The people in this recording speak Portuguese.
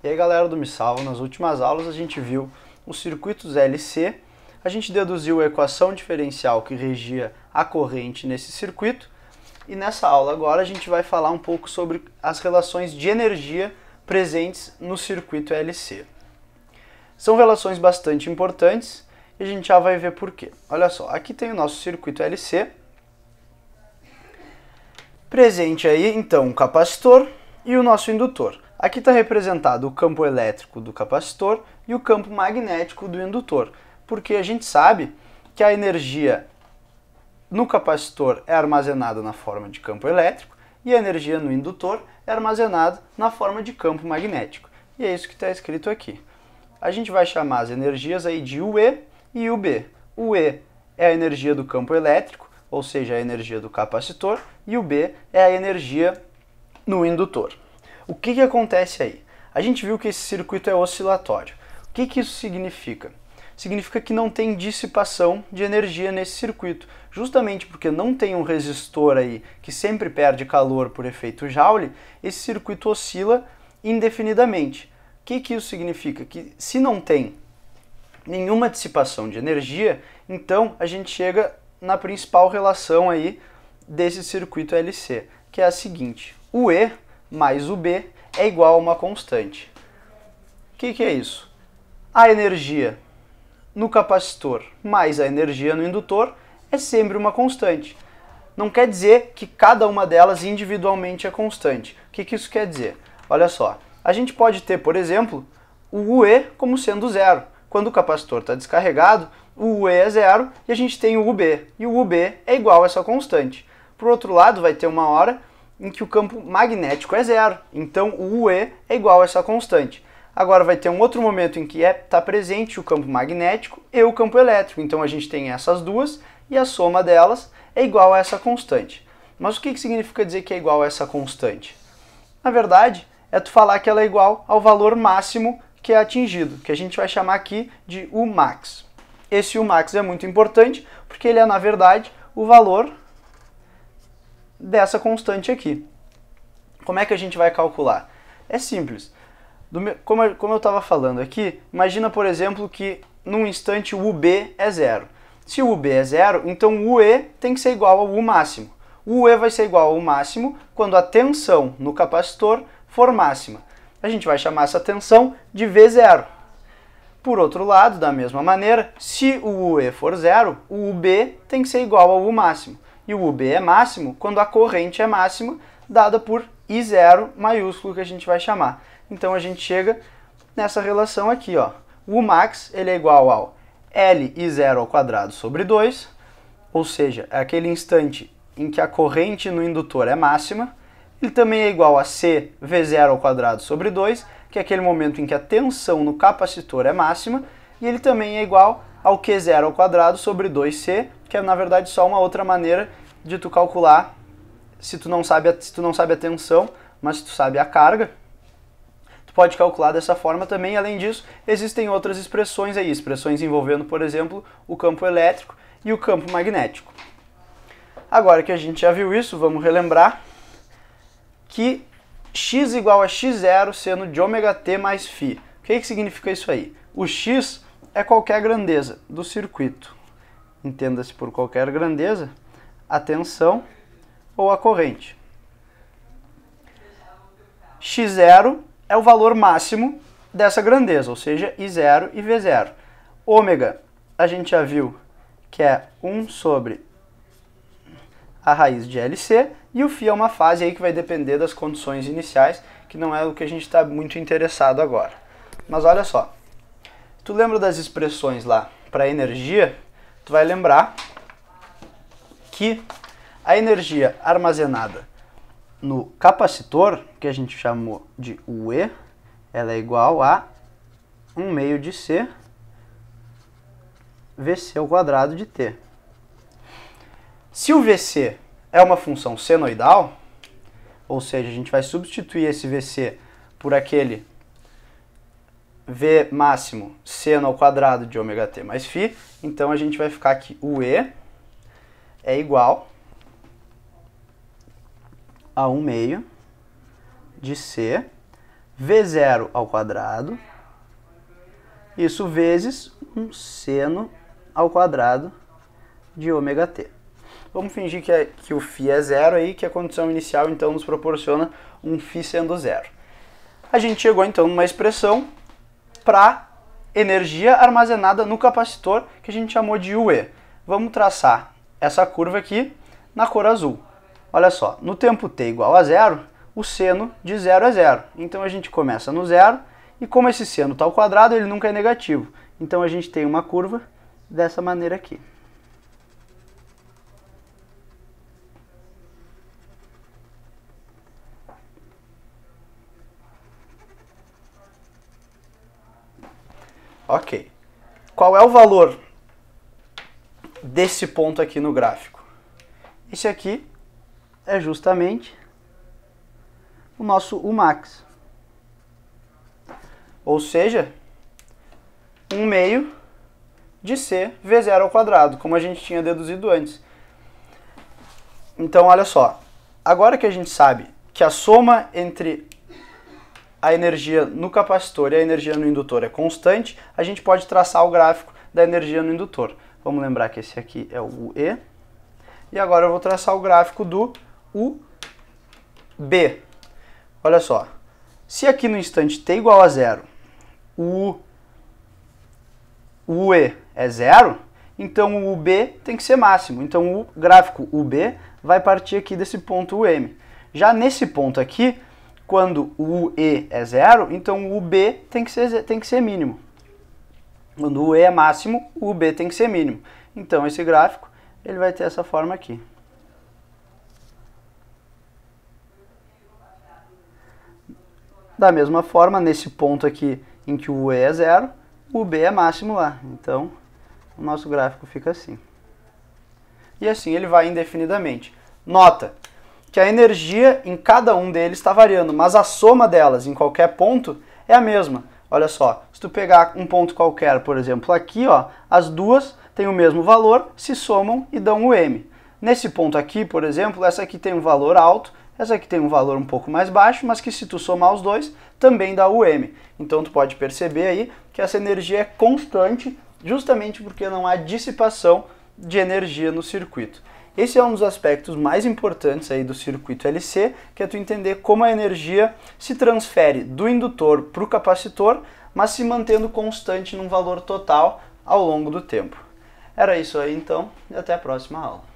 E aí, galera do Missal, nas últimas aulas a gente viu os circuitos LC, a gente deduziu a equação diferencial que regia a corrente nesse circuito, e nessa aula agora a gente vai falar um pouco sobre as relações de energia presentes no circuito LC. São relações bastante importantes e a gente já vai ver por quê. Olha só, aqui tem o nosso circuito LC, presente aí então o capacitor e o nosso indutor. Aqui está representado o campo elétrico do capacitor e o campo magnético do indutor, porque a gente sabe que a energia no capacitor é armazenada na forma de campo elétrico e a energia no indutor é armazenada na forma de campo magnético. E é isso que está escrito aqui. A gente vai chamar as energias aí de UE e UB. UE é a energia do campo elétrico, ou seja, a energia do capacitor, e o B é a energia no indutor. O que, que acontece aí? A gente viu que esse circuito é oscilatório. O que, que isso significa? Significa que não tem dissipação de energia nesse circuito, justamente porque não tem um resistor aí que sempre perde calor por efeito Joule, esse circuito oscila indefinidamente. O que, que isso significa? Que se não tem nenhuma dissipação de energia, então a gente chega na principal relação aí desse circuito LC, que é a seguinte: o E mais o B é igual a uma constante. O que, que é isso? A energia no capacitor mais a energia no indutor é sempre uma constante. Não quer dizer que cada uma delas individualmente é constante. O que, que isso quer dizer? Olha só, a gente pode ter, por exemplo, o UE como sendo zero. Quando o capacitor está descarregado, o UE é zero e a gente tem o UB. E o UB é igual a essa constante. Por outro lado, vai ter uma hora em que o campo magnético é zero. Então o UE é igual a essa constante. Agora vai ter um outro momento em que está é, tá presente o campo magnético e o campo elétrico. Então a gente tem essas duas e a soma delas é igual a essa constante. Mas o que, que significa dizer que é igual a essa constante? Na verdade, é tu falar que ela é igual ao valor máximo que é atingido, que a gente vai chamar aqui de U max. Esse U max é muito importante porque ele é, na verdade, o valor dessa constante aqui. Como é que a gente vai calcular? É simples. como eu estava falando aqui, imagina, por exemplo, que num instante o UB é zero. Se o UB é zero, então o UE tem que ser igual ao U máximo. O UE vai ser igual ao máximo quando a tensão no capacitor for máxima. A gente vai chamar essa tensão de V0. Por outro lado, da mesma maneira, se o UE for zero, o UB tem que ser igual ao U máximo e o UB é máximo quando a corrente é máxima, dada por I0 maiúsculo que a gente vai chamar. Então a gente chega nessa relação aqui, ó. O max ele é igual ao L I0 ao quadrado sobre 2, ou seja, é aquele instante em que a corrente no indutor é máxima, ele também é igual a C V0 ao quadrado sobre 2, que é aquele momento em que a tensão no capacitor é máxima, e ele também é igual ao Q0 ao quadrado sobre 2C, que é na verdade só uma outra maneira de tu calcular se tu não sabe a, se tu não sabe a tensão, mas se tu sabe a carga, tu pode calcular dessa forma também. Além disso, existem outras expressões aí, expressões envolvendo, por exemplo, o campo elétrico e o campo magnético. Agora que a gente já viu isso, vamos relembrar que x igual a x0 sendo de ômega t mais φ. O que, que significa isso aí? O x é qualquer grandeza do circuito entenda-se por qualquer grandeza, a tensão ou a corrente. X0 é o valor máximo dessa grandeza, ou seja, I0 e V0. Ômega, a gente já viu que é 1 sobre a raiz de LC, e o φ é uma fase aí que vai depender das condições iniciais, que não é o que a gente está muito interessado agora. Mas olha só, tu lembra das expressões lá para energia? tu vai lembrar que a energia armazenada no capacitor, que a gente chamou de UE, ela é igual a 1 meio de C VC ao quadrado de T. Se o VC é uma função senoidal, ou seja, a gente vai substituir esse VC por aquele V máximo seno ao quadrado de ômega t mais φ, então a gente vai ficar que o e é igual a 1 meio de C V0 ao quadrado, isso vezes um seno ao quadrado de ômega t. Vamos fingir que, é, que o φ é zero aí, que a condição inicial então nos proporciona um φ sendo zero. A gente chegou então numa expressão para energia armazenada no capacitor, que a gente chamou de UE. Vamos traçar essa curva aqui na cor azul. Olha só, no tempo t igual a zero, o seno de zero é zero. Então a gente começa no zero, e como esse seno está ao quadrado, ele nunca é negativo. Então a gente tem uma curva dessa maneira aqui. Ok. Qual é o valor desse ponto aqui no gráfico? Esse aqui é justamente o nosso max, Ou seja, 1 meio de C V0 ao quadrado, como a gente tinha deduzido antes. Então, olha só. Agora que a gente sabe que a soma entre a energia no capacitor e a energia no indutor é constante, a gente pode traçar o gráfico da energia no indutor. Vamos lembrar que esse aqui é o E. E agora eu vou traçar o gráfico do UB. Olha só, se aqui no instante t igual a zero, o UE é zero, então o UB tem que ser máximo. Então o gráfico UB vai partir aqui desse ponto UM. Já nesse ponto aqui, quando o E é zero, então o B tem que ser, tem que ser mínimo. Quando o E é máximo, o B tem que ser mínimo. Então esse gráfico ele vai ter essa forma aqui. Da mesma forma, nesse ponto aqui em que o E é zero, o B é máximo lá. Então, o nosso gráfico fica assim. E assim ele vai indefinidamente. Nota, que a energia em cada um deles está variando, mas a soma delas em qualquer ponto é a mesma. Olha só, se tu pegar um ponto qualquer, por exemplo, aqui, ó, as duas têm o mesmo valor, se somam e dão o m. Nesse ponto aqui, por exemplo, essa aqui tem um valor alto, essa aqui tem um valor um pouco mais baixo, mas que se tu somar os dois, também dá o m. Então tu pode perceber aí que essa energia é constante, justamente porque não há dissipação de energia no circuito. Esse é um dos aspectos mais importantes aí do circuito LC, que é tu entender como a energia se transfere do indutor para o capacitor, mas se mantendo constante num valor total ao longo do tempo. Era isso aí então, e até a próxima aula.